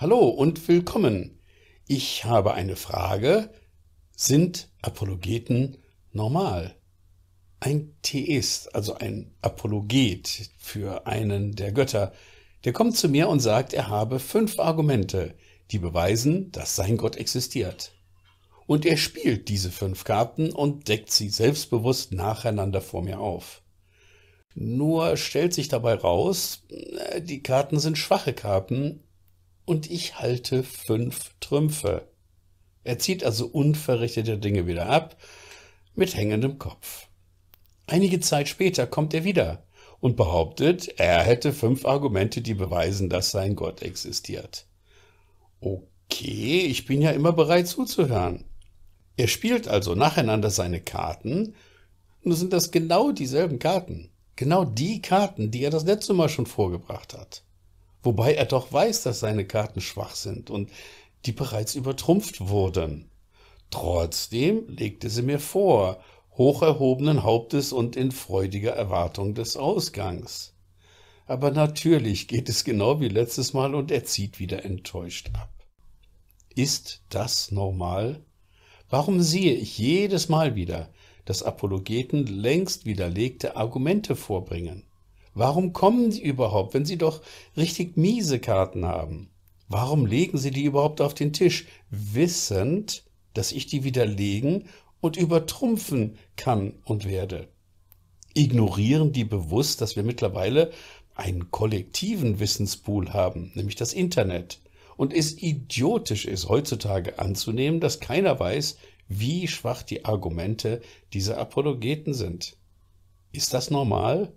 Hallo und willkommen. Ich habe eine Frage. Sind Apologeten normal? Ein Theist, also ein Apologet für einen der Götter, der kommt zu mir und sagt, er habe fünf Argumente, die beweisen, dass sein Gott existiert. Und er spielt diese fünf Karten und deckt sie selbstbewusst nacheinander vor mir auf. Nur stellt sich dabei raus, äh, die Karten sind schwache Karten, und ich halte fünf Trümpfe. Er zieht also unverrichtete Dinge wieder ab, mit hängendem Kopf. Einige Zeit später kommt er wieder und behauptet, er hätte fünf Argumente, die beweisen, dass sein Gott existiert. Okay, ich bin ja immer bereit zuzuhören. Er spielt also nacheinander seine Karten, nur sind das genau dieselben Karten. Genau die Karten, die er das letzte Mal schon vorgebracht hat wobei er doch weiß, dass seine Karten schwach sind und die bereits übertrumpft wurden. Trotzdem legte sie mir vor, hoch erhobenen Hauptes und in freudiger Erwartung des Ausgangs. Aber natürlich geht es genau wie letztes Mal und er zieht wieder enttäuscht ab. Ist das normal? Warum sehe ich jedes Mal wieder, dass Apologeten längst widerlegte Argumente vorbringen? Warum kommen die überhaupt, wenn sie doch richtig miese Karten haben? Warum legen sie die überhaupt auf den Tisch, wissend, dass ich die widerlegen und übertrumpfen kann und werde? Ignorieren die bewusst, dass wir mittlerweile einen kollektiven Wissenspool haben, nämlich das Internet, und es idiotisch ist, heutzutage anzunehmen, dass keiner weiß, wie schwach die Argumente dieser Apologeten sind. Ist das normal?